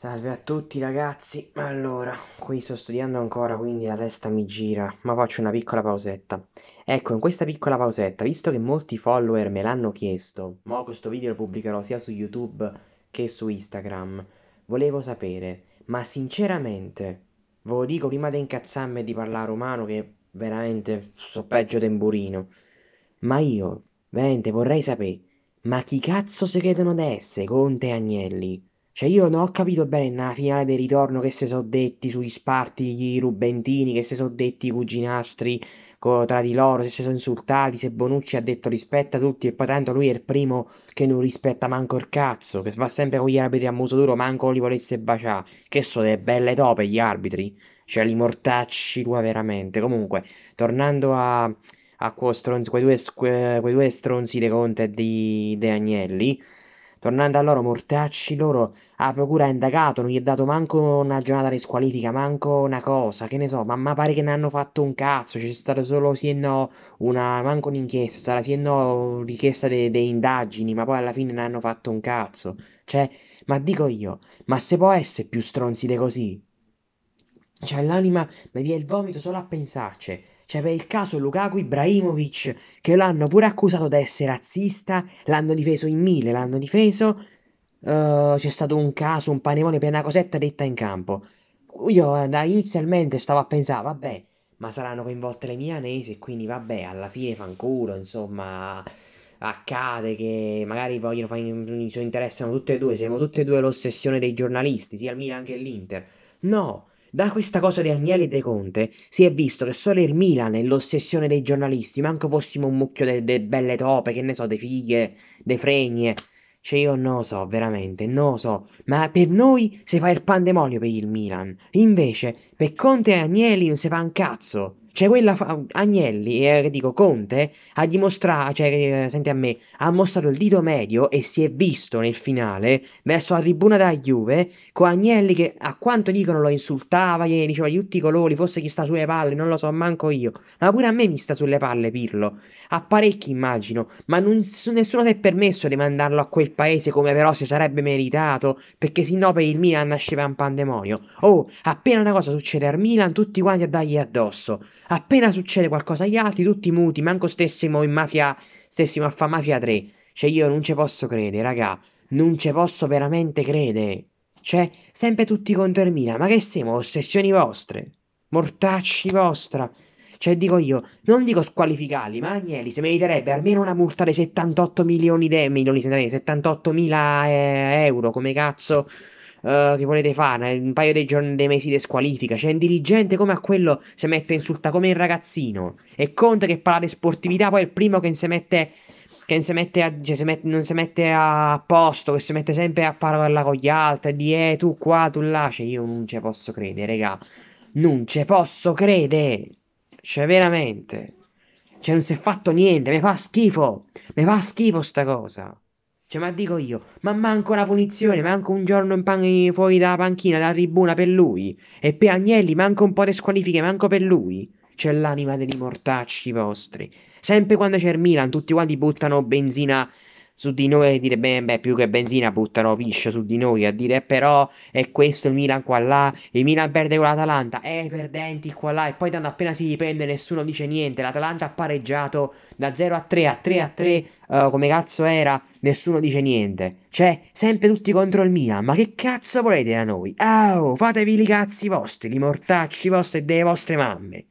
Salve a tutti ragazzi, allora, qui sto studiando ancora quindi la testa mi gira, ma faccio una piccola pausetta. Ecco, in questa piccola pausetta, visto che molti follower me l'hanno chiesto, ma questo video lo pubblicherò sia su YouTube che su Instagram, volevo sapere, ma sinceramente, ve lo dico prima di incazzarmi e di parlare umano che veramente so peggio temburino, ma io, veramente vorrei sapere, ma chi cazzo si credono di essere Conte e Agnelli? Cioè io non ho capito bene nella finale del ritorno che si sono detti sugli Sparti, i Rubentini, che si sono detti i cuginastri co- tra di loro, se si sono insultati, se Bonucci ha detto rispetta tutti e poi tanto lui è il primo che non rispetta manco il cazzo, che va sempre con gli arbitri a muso duro, manco li volesse baciare. Che sono delle belle tope gli arbitri, cioè li mortacci qua veramente. Comunque, tornando a, a quei due, quei due stronzi de Conte e di De Agnelli... Tornando a loro mortacci, loro a ah, procura ha indagato, non gli è dato manco una giornata di squalifica, manco una cosa, che ne so, ma, ma pare che ne hanno fatto un cazzo, c'è stata solo sì e no, una, manco un'inchiesta, sarà sì e no richiesta delle indagini, ma poi alla fine ne hanno fatto un cazzo. Cioè, ma dico io, ma se può essere più stronzile così? Cioè, l'anima mi viene il vomito solo a pensarci. Cioè, per il caso Lukaku Ibrahimovic, che l'hanno pure accusato di essere razzista, l'hanno difeso in mille, l'hanno difeso. Uh, c'è stato un caso, un panemone per una cosetta detta in campo. Io eh, da inizialmente stavo a pensare, vabbè, ma saranno coinvolte le milanesi quindi vabbè, alla fine fanculo, insomma, accade che magari vogliono fare, interessano tutte e due, siamo tutte e due l'ossessione dei giornalisti, sia il Milan che l'Inter. No, da questa cosa di Agnelli e De Conte si è visto che solo il Milan è l'ossessione dei giornalisti, manco fossimo un mucchio delle belle tope, che ne so, de fighe, dei fregne. Cioè io non lo so, veramente, non lo so. Ma per noi si fa il pandemonio per il Milan. Invece, per Conte e Agnelli non si fa un cazzo. C'è cioè, quella fa- Agnelli, eh, dico Conte, ha dimostrato, cioè, eh, senti a me, ha mostrato il dito medio e si è visto nel finale, verso la tribuna da Juve, con Agnelli che a quanto dicono lo insultava, gli diceva di tutti i colori, forse chi sta sulle palle, non lo so manco io, ma pure a me mi sta sulle palle Pirlo, a parecchi immagino, ma non, nessuno si è permesso di mandarlo a quel paese come però si sarebbe meritato, perché sennò per il Milan nasceva un pandemonio. Oh, appena una cosa succede al Milan, tutti quanti a dargli addosso. Appena succede qualcosa agli altri, tutti muti, manco stessimo in mafia, stessimo a fa mafia 3. Cioè io non ci posso credere, raga, non ci posso veramente credere. Cioè, sempre tutti contro Ermina, ma che siamo ossessioni vostre? Mortacci vostra. Cioè, dico io, non dico squalificarli, ma Agnelli se meriterebbe almeno una multa dei 78 milioni di milioni, 78 mila eh, euro, come cazzo eh, che volete fare, un paio dei giorni, dei mesi di squalifica, c'è cioè, un dirigente come a quello si mette insulta come il ragazzino, e conta che parla di sportività, poi è il primo che si mette che non si, a, cioè, si mette, non si mette a posto, che si mette sempre a parola con gli altri, di eh tu qua, tu là, cioè io non ci posso credere, raga, non ci posso credere, cioè veramente, cioè non si è fatto niente, mi fa schifo, mi fa schifo sta cosa. Cioè, ma dico io, ma manco una punizione, manco un giorno pan- fuori dalla panchina, dalla tribuna per lui. E per Agnelli manco un po' di squalifiche, manco per lui. C'è l'anima degli mortacci vostri. Sempre quando c'è il Milan, tutti quanti buttano benzina su di noi e dire beh, beh più che benzina buttano piscio su di noi a dire però è questo il Milan qua là il Milan perde con l'Atalanta è eh, perdenti qua là e poi tanto appena si riprende nessuno dice niente l'Atalanta ha pareggiato da 0 a 3 a 3 a 3 uh, eh, come cazzo era nessuno dice niente cioè sempre tutti contro il Milan ma che cazzo volete da noi ah, oh fatevi i cazzi vostri i mortacci vostri e delle vostre mamme